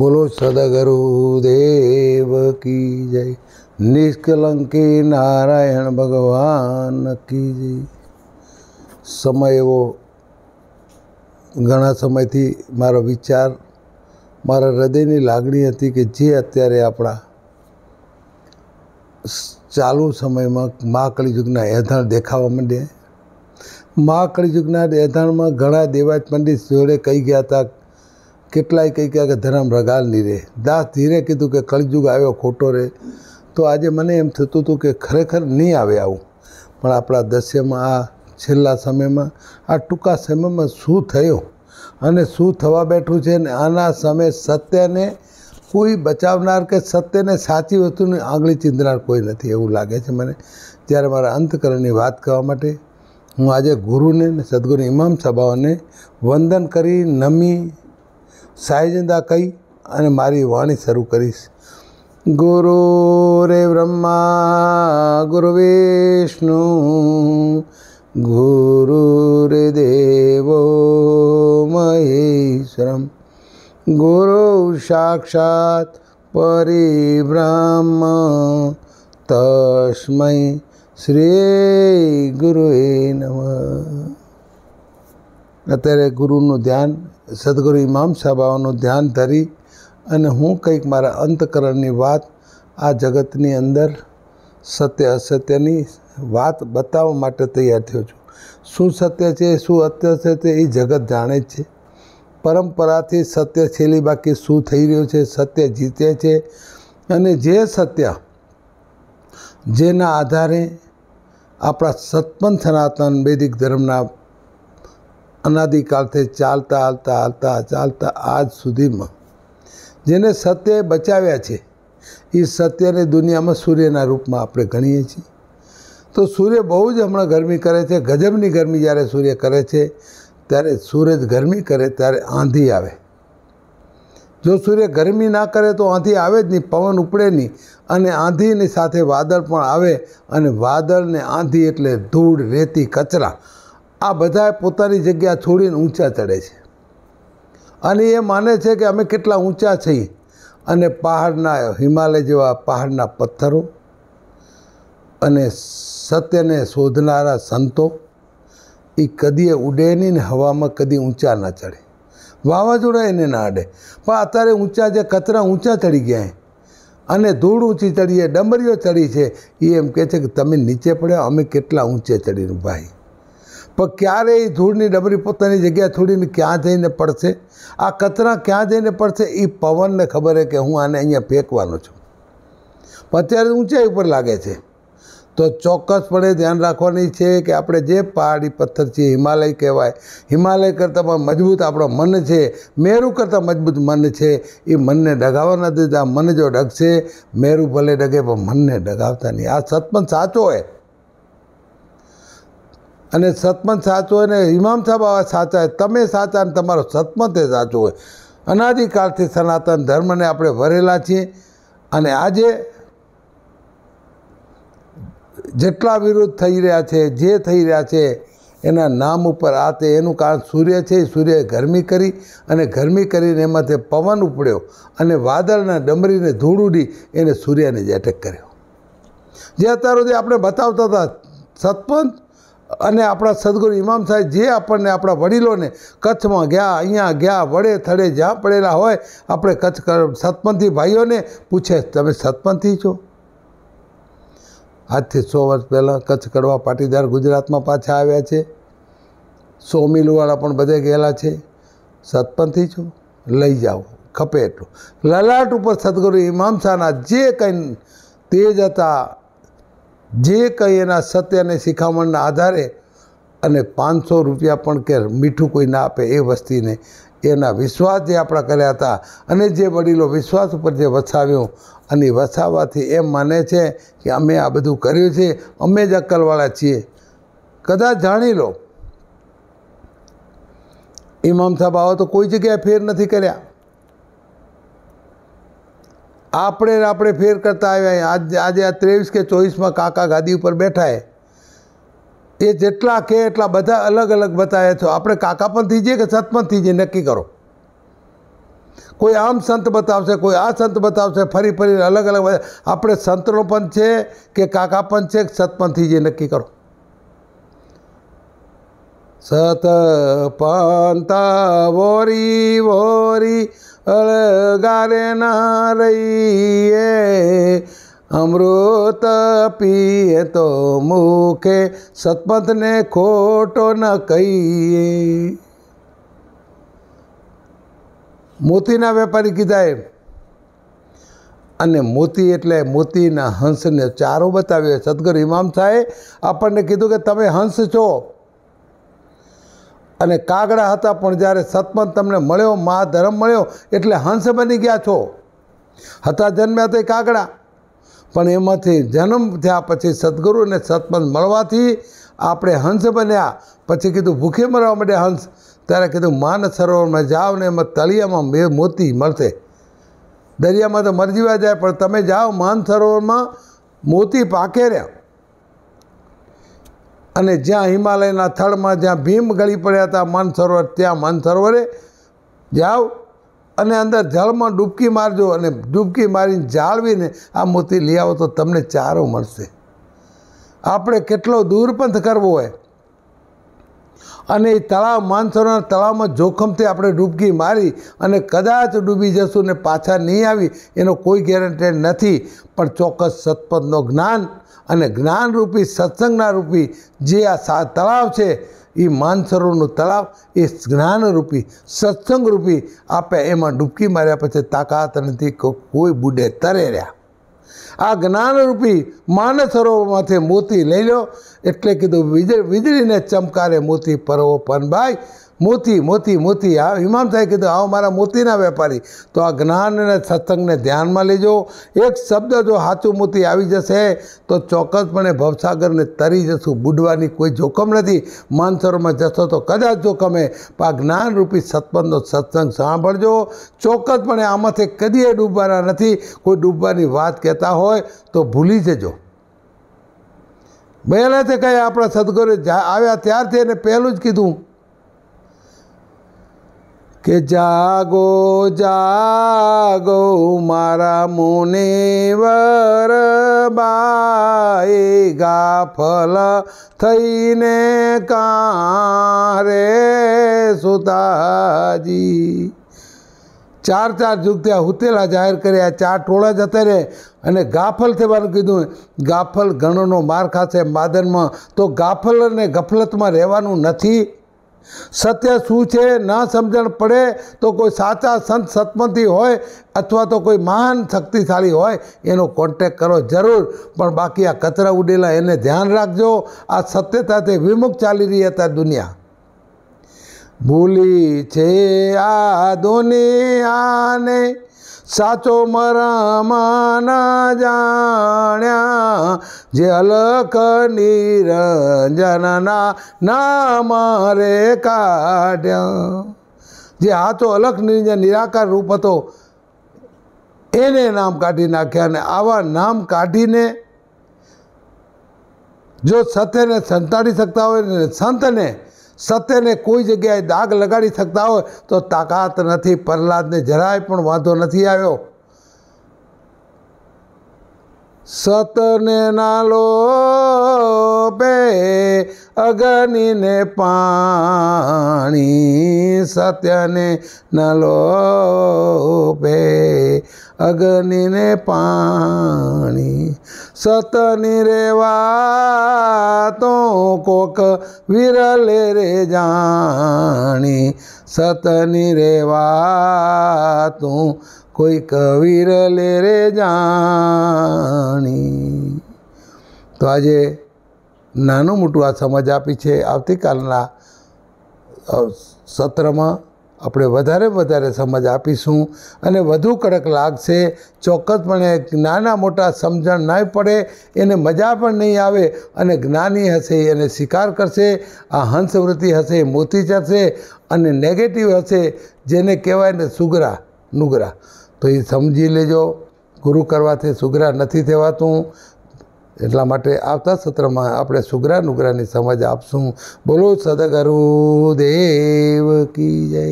બોલો સદગરુ દેવ કી જય નિષ્કલંકી નારાયણ ભગવાન કી જય સમય એવો ઘણા સમયથી મારો વિચાર મારા હૃદયની લાગણી હતી કે જે અત્યારે આપણા ચાલુ સમયમાં મા કળિયુગના એધાણ દેખાવા માંડે મા કળિયુગના એધાણમાં ઘણા દેવાજ પંડિત જોડે કહી ગયા હતા કેટલાય કંઈ કહ્યા કે ધર્મ રગાલ નહીં રહે દાસ ધીરે કીધું કે કળિયુગ આવ્યો ખોટો રહે તો આજે મને એમ થતું હતું કે ખરેખર નહીં આવે આવું પણ આપણા દસ્યમાં આ છેલ્લા સમયમાં આ ટૂંકા સમયમાં શું થયું અને શું થવા બેઠું છે ને આના સામે સત્યને કોઈ બચાવનાર કે સત્યને સાચી વસ્તુની આંગળી ચીંધનાર કોઈ નથી એવું લાગે છે મને જ્યારે મારા અંતકરણની વાત કરવા માટે હું આજે ગુરુને ને સદગુરુ ઇમામ સભાઓને વંદન કરી નમી સાયજંદા કહી અને મારી વાણી શરૂ કરીશ ગુરુ રે બ્રહ્મા ગુરુ વિષ્ણુ ગુરુ રે દેવો મહેશ્વરમ ગુરુ સાક્ષાત પરિબ્રહ્મ તસ્મય શ્રી ગુરુએ નમ અત્યારે ગુરુનું ધ્યાન સદગુરુ ઇમામ સાહેબાઓનું ધ્યાન ધરી અને હું કંઈક મારા અંતકરણની વાત આ જગતની અંદર સત્ય અસત્યની વાત બતાવવા માટે તૈયાર થયો છું શું સત્ય છે શું અત્ય છે એ જગત જાણે જ છે પરંપરાથી સત્ય છેલી બાકી શું થઈ રહ્યું છે સત્ય જીતે છે અને જે સત્ય જેના આધારે આપણા સત્પન સનાતન વૈદિક ધર્મના અનાદિકાળથી ચાલતા હાલતા હાલતા ચાલતા આજ સુધીમાં જેને સત્યએ બચાવ્યા છે એ સત્યને દુનિયામાં સૂર્યના રૂપમાં આપણે ગણીએ છીએ તો સૂર્ય બહુ જ હમણાં ગરમી કરે છે ગજબની ગરમી જ્યારે સૂર્ય કરે છે ત્યારે સૂરજ ગરમી કરે ત્યારે આંધી આવે જો સૂર્ય ગરમી ના કરે તો આંધી આવે જ નહીં પવન ઉપડે નહીં અને આંધીની સાથે વાદળ પણ આવે અને વાદળને આંધી એટલે ધૂળ રેતી કચરા આ બધા પોતાની જગ્યા છોડીને ઊંચા ચડે છે અને એ માને છે કે અમે કેટલા ઊંચા છીએ અને પહાડના હિમાલય જેવા પહાડના પથ્થરો અને સત્યને શોધનારા સંતો એ કદીએ ઉડે નહીં ને હવામાં કદી ઊંચા ના ચડે વાવાઝોડા એને ના અડે પણ અત્યારે ઊંચા જે કચરા ઊંચા ચડી ગયા અને ધૂળ ઊંચી ચડીએ ડમરીઓ ચડી છે એ એમ કહે છે કે તમે નીચે પડ્યા અમે કેટલા ઊંચે ચડીને ભાઈ પણ ક્યારેય ધૂળની ડબરી પોતાની જગ્યા છોડીને ક્યાં જઈને પડશે આ કચરા ક્યાં જઈને પડશે એ પવનને ખબર હે કે હું આને અહીંયા ફેંકવાનો છું પણ અત્યારે ઊંચાઈ ઉપર લાગે છે તો ચોક્કસપણે ધ્યાન રાખવાની છે કે આપણે જે પહાડી પથ્થર છે હિમાલય કહેવાય હિમાલય કરતાં પણ મજબૂત આપણો મન છે મેરું કરતાં મજબૂત મન છે એ મનને ડગાવવા નથી આ મન જો ડગશે મેરું ભલે ડગે પણ મનને ડગાવતા નહીં આ સતપંચ સાચો હોય અને સતમત સાચો હોય ને ઇમામ સાહેબ આવા સાચા તમે સાચા અને તમારો સતમત એ સાચો હોય અનાદિકાળથી સનાતન ધર્મને આપણે ભરેલા છીએ અને આજે જેટલા વિરોધ થઈ રહ્યા છે જે થઈ રહ્યા છે એના નામ ઉપર આ તે એનું કારણ સૂર્ય છે એ સૂર્યએ ગરમી કરી અને ગરમી કરીને એમાંથી પવન ઉપડ્યો અને વાદળના ડમરીને ધૂળ ઉડી એને સૂર્યને જ એટેક કર્યો જે અત્યાર સુધી આપણે બતાવતા હતા સતપંથ અને આપણા સદગુરુ ઇમામ સાહેબ જે આપણને આપણા વડીલોને કચ્છમાં ગયા અહીંયા ગયા વડે થડે જ્યાં પડેલા હોય આપણે કચ્છ સતપંથી ભાઈઓને પૂછે તમે સતપંથી છો આજથી સો વર્ષ પહેલાં કચ્છ કડવા પાટીદાર ગુજરાતમાં પાછા આવ્યા છે સો મિલવાળા પણ બધે ગયેલા છે સતપંથી છો લઈ જાઓ ખપે એટલું લલાટ ઉપર સદગુરુ ઇમામ શાહના જે કંઈ તેજ હતા જે કંઈ એના સત્ય અને શિખામણના આધારે અને પાંચસો રૂપિયા પણ કે મીઠું કોઈ ના આપે એ વસ્તીને એના વિશ્વાસ જે આપણા કર્યા હતા અને જે વડીલો વિશ્વાસ ઉપર જે વસાવ્યું અને વસાવવાથી એમ માને છે કે અમે આ બધું કર્યું છે અમે જ અક્કલવાળા છીએ કદાચ જાણી લો ઇમામ સાહેબ આવો તો કોઈ જગ્યાએ ફેર નથી કર્યા આપણે આપણે ફેર કરતા આવ્યા આજે આજે આ ત્રેવીસ કે ચોવીસમાં કાકા ગાદી ઉપર બેઠાય એ જેટલા કે એટલા બધા અલગ અલગ બતાવ્યા છો આપણે કાકા પણ થઈ જઈએ કે સત થઈ જઈએ નક્કી કરો કોઈ આમ સંત બતાવશે કોઈ આ સંત બતાવશે ફરી ફરી અલગ અલગ આપણે સંતનો પણ છે કે કાકા પણ છે કે સત થઈ જઈએ નક્કી કરો સત પંતા વોરી વોરી અળગારે ના રહીએ અમૃત પીએ તો મુખે સતપંથને ખોટો ન કહીએ મોતીના વેપારી કીધા એમ અને મોતી એટલે મોતીના હંસને ચારો બતાવ્યો સદગુરુ ઇમામ સાહેબ આપણને કીધું કે તમે હંસ છો અને કાગડા હતા પણ જ્યારે સતપંથ તમને મળ્યો મહાધર્મ મળ્યો એટલે હંસ બની ગયા છો હતા જન્મ્યા તે કાગડા પણ એમાંથી જન્મ થયા પછી સદગુરુ અને સતપંથ મળવાથી આપણે હંસ બન્યા પછી કીધું ભૂખે મરવા માટે હંસ ત્યારે કીધું માન સરોવરમાં જાઓ ને એમાં તળિયામાં બે મોતી મળશે દરિયામાં તો મરજીવા જાય પણ તમે જાઓ માન સરોવરમાં મોતી પાકે રહ્યા અને જ્યાં હિમાલયના થળમાં જ્યાં ભીમ ગળી પડ્યા હતા માનસરોવર ત્યાં માનસરોવરે જાઓ અને અંદર જળમાં ડૂબકી મારજો અને ડૂબકી મારીને જાળવીને આ મોતી લઈ આવો તો તમને ચારો મળશે આપણે કેટલો દૂર પણ કરવો હોય અને એ તળાવ માનસરોના તળાવમાં જોખમથી આપણે ડૂબકી મારી અને કદાચ ડૂબી જશું ને પાછા નહીં આવી એનો કોઈ ગેરંટી નથી પણ ચોક્કસ સત્પદનો જ્ઞાન અને જ્ઞાનરૂપી સત્સંગના રૂપી જે આ તળાવ છે એ માનસરોનું તળાવ એ જ્ઞાનરૂપી સત્સંગરૂપી આપે એમાં ડૂબકી માર્યા પછી તાકાત નથી કોઈ બુડે તરે રહ્યા આ જ્ઞાનરૂપી માનસરોવરમાંથી મોતી લઈ લો એટલે કીધું વીજળીને ચમકારે મોતી પરવો પનભાઈ મોતી મોતી મોતી આ ઇમામ સાહેબ કીધું આવો મારા મોતીના વેપારી તો આ જ્ઞાન અને સત્સંગને ધ્યાનમાં લેજો એક શબ્દ જો સાચું મોતી આવી જશે તો ચોક્કસપણે ભવસાગરને તરી જશું બુડવાની કોઈ જોખમ નથી માનસરોમાં જશો તો કદાચ જોખમે પણ આ જ્ઞાનરૂપી સત્પંદનો સત્સંગ સાંભળજો ચોક્કસપણે આમાંથી કદીએ ડૂબવાના નથી કોઈ ડૂબવાની વાત કહેતા હોય તો ભૂલી જજો પહેલાંથી કહે આપણા સદગુરુ આવ્યા ત્યારથી એને પહેલું જ કીધું કે જાગો જાગો મારા મોને વરબાએ ગાફલ થઈને કારે સુતાજી ચાર ચાર જુગત્યા હુતેલા જાહેર કર્યા ચાર ટોળા જતા રહે અને ગાફલ થવાનું કીધું ગાફલ ગણોનો માર ખાશે માદનમાં તો ગાફલ અને ગફલતમાં રહેવાનું નથી સત્ય શું છે ન સમજણ પડે તો કોઈ સાચા સંત સત્મતી હોય અથવા તો કોઈ મહાન શક્તિશાળી હોય એનો કોન્ટેક કરો જરૂર પણ બાકી આ કચરા ઉડેલા એને ધ્યાન રાખજો આ સત્યતાથી વિમુખ ચાલી રહી હતા દુનિયા ભૂલી છે આ દુનિયાને સાચો મરામાના જાણ્યા જે અલક નિરંજનના નામ રે કાઢ્યા જે હાથો અલક નિરંજન નિરાકાર રૂપ હતો એને નામ કાઢી નાખ્યા અને આવા નામ કાઢીને જો સત્યને સંતાડી શકતા હોય ને સંતને સત્યને કોઈ જગ્યાએ દાગ લગાડી શકતા હોય તો તાકાત નથી પ્રહલાદને જરાય પણ વાંધો નથી આવ્યો સતને લો શોભે અગ્નિને પાણી સત્યને ન લોભે અગ્નિને પાણી સતની રેવા તો કોક વિરલે રે જાણી સતની રેવા તું કોઈ કવિરલે રે જાણી તો આજે નાનું મોટું આ સમજ આપી છે આવતીકાલના સત્રમાં આપણે વધારે વધારે સમજ આપીશું અને વધુ કડક લાગશે ચોક્કસપણે નાના મોટા સમજણ ના પડે એને મજા પણ નહીં આવે અને જ્ઞાની હશે એને સ્વીકાર કરશે આ હંસવૃત્તિ હશે મોતી ચડશે અને નેગેટિવ હશે જેને કહેવાય ને સુગરા નુગરા તો એ સમજી લેજો ગુરુ કરવાથી સુગરા નથી થવાતું એટલા માટે આવતા સત્રમાં આપણે સુગ્રા નુગ્રાની સમજ આપશું બોલો સદગરુ દેવ કી જય